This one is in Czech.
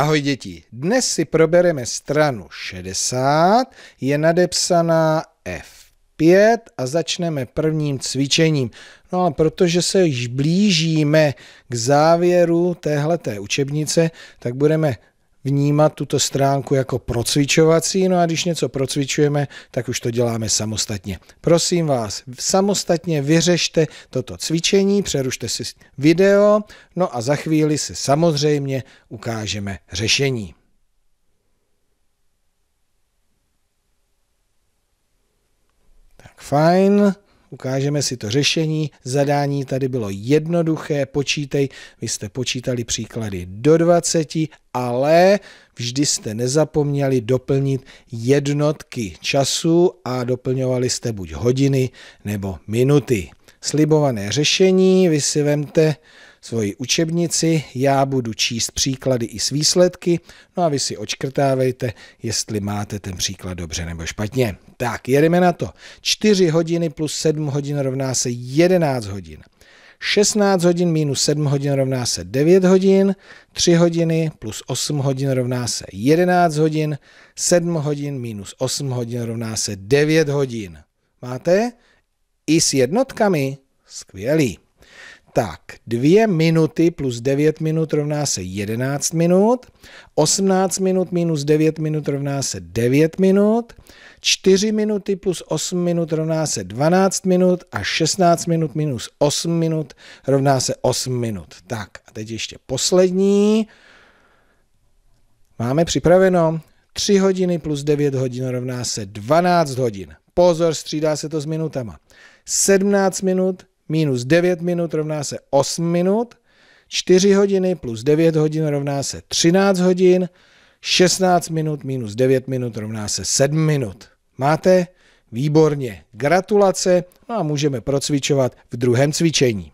Ahoj děti, dnes si probereme stranu 60, je nadepsaná F5 a začneme prvním cvičením. No ale protože se již blížíme k závěru téhleté učebnice, tak budeme vnímat tuto stránku jako procvičovací, no a když něco procvičujeme, tak už to děláme samostatně. Prosím vás, samostatně vyřešte toto cvičení, přerušte si video, no a za chvíli si samozřejmě ukážeme řešení. Tak fajn ukážeme si to řešení. Zadání tady bylo jednoduché, počítej, vy jste počítali příklady do 20, ale vždy jste nezapomněli doplnit jednotky času a doplňovali jste buď hodiny nebo minuty. Slibované řešení, vy si vemte svoji učebnici, já budu číst příklady i s výsledky, no a vy si očkrtávejte, jestli máte ten příklad dobře nebo špatně. Tak, jedeme na to. 4 hodiny plus 7 hodin rovná se 11 hodin. 16 hodin minus 7 hodin rovná se 9 hodin, 3 hodiny plus 8 hodin rovná se 11 hodin, 7 hodin minus 8 hodin rovná se 9 hodin. Máte? I s jednotkami? Skvělý. Tak, 2 minuty plus 9 minut rovná se 11 minut, 18 minut minus 9 minut rovná se 9 minut, 4 minuty plus 8 minut rovná se 12 minut a 16 minut minus 8 minut rovná se 8 minut. Tak, a teď ještě poslední. Máme připraveno 3 hodiny plus 9 hodin rovná se 12 hodin. Pozor, střídá se to s minutama. 17 minut minus 9 minut rovná se 8 minut, 4 hodiny plus 9 hodin rovná se 13 hodin, 16 minut minus 9 minut rovná se 7 minut. Máte? Výborně. Gratulace. No a můžeme procvičovat v druhém cvičení.